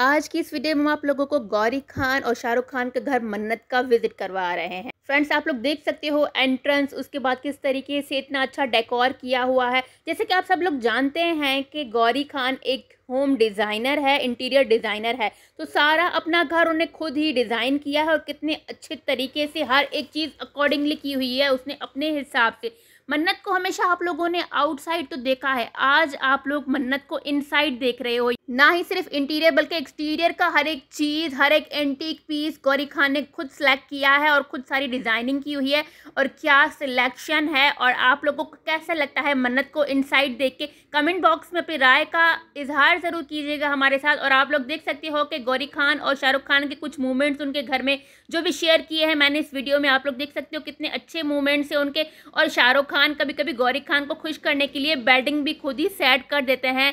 आज की इस वीडियो में हम आप लोगों को गौरी खान और शाहरुख खान के घर मन्नत का विजिट करवा रहे हैं फ्रेंड्स आप लोग देख सकते हो एंट्रेंस उसके बाद किस तरीके से इतना अच्छा डेकोर किया हुआ है जैसे कि आप सब लोग जानते हैं कि गौरी खान एक होम डिज़ाइनर है इंटीरियर डिज़ाइनर है तो सारा अपना घर उन्हें खुद ही डिज़ाइन किया है और कितने अच्छे तरीके से हर एक चीज़ अकॉर्डिंगली की हुई है उसने अपने हिसाब से मन्नत को हमेशा आप लोगों ने आउटसाइड तो देखा है आज आप लोग मन्नत को इनसाइड देख रहे हो ना ही सिर्फ इंटीरियर बल्कि एक्सटीरियर का हर एक चीज़ हर एक एंटीक पीस गौरी खान ने खुद सेलेक्ट किया है और खुद सारी डिज़ाइनिंग की हुई है और क्या सिलेक्शन है और आप लोगों को कैसा लगता है मन्नत को इनसाइड देख के कमेंट बॉक्स में अपनी राय का इजहार ज़रूर कीजिएगा हमारे साथ और आप लोग देख सकते हो कि गौरी खान और शाहरुख खान के कुछ मूवमेंट्स उनके घर में जो भी शेयर किए हैं मैंने इस वीडियो में आप लोग देख सकते हो कितने अच्छे मूवमेंट्स हैं उनके और शाहरुख खान कभी कभी गौरी खान को खुश करने के लिए बेडिंग भी खुद ही सेट कर देते हैं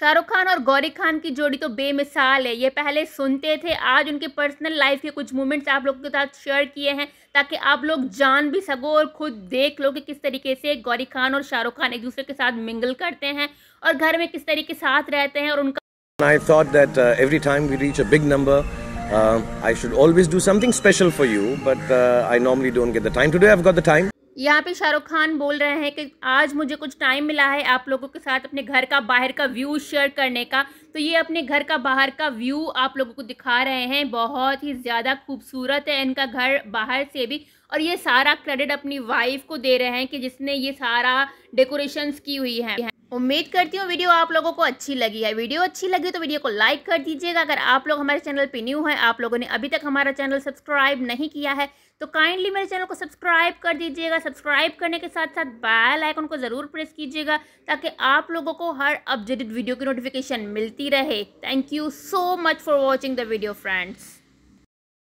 शाहरुख खान और गौरी खान की जोड़ी तो बेमिसाल है ये पहले सुनते थे आज उनके पर्सनल लाइफ के कुछ मोमेंट्स आप लोगों के साथ शेयर किए हैं ताकि आप लोग जान भी सको और खुद देख लो कि किस तरीके से गौरी खान और शाहरुख खान एक दूसरे के साथ मिंगल करते हैं और घर में किस तरीके साथ रहते हैं और उनका uh, uh, I should always do something special for you, but uh, I normally don't get the time. Today I've got the time. यहाँ पे शाहरुख खान बोल रहे हैं कि आज मुझे कुछ टाइम मिला है आप लोगों के साथ अपने घर का बाहर का व्यू शेयर करने का तो ये अपने घर का बाहर का व्यू आप लोगों को दिखा रहे हैं बहुत ही ज़्यादा खूबसूरत है इनका घर बाहर से भी और ये सारा क्रेडिट अपनी वाइफ को दे रहे हैं कि जिसने ये सारा डेकोरेशंस की हुई है उम्मीद करती हूँ वीडियो आप लोगों को अच्छी लगी है वीडियो अच्छी लगी तो वीडियो को लाइक कर दीजिएगा अगर आप लोग हमारे चैनल पे न्यू हैं आप लोगों ने अभी तक हमारा चैनल सब्सक्राइब नहीं किया है तो काइंडली मेरे चैनल को सब्सक्राइब कर दीजिएगा सब्सक्राइब करने के साथ साथ बेल आइकन को ज़रूर प्रेस कीजिएगा ताकि आप लोगों को हर अपडेटेड वीडियो की नोटिफिकेशन मिलती रहे thank you so much for watching the video friends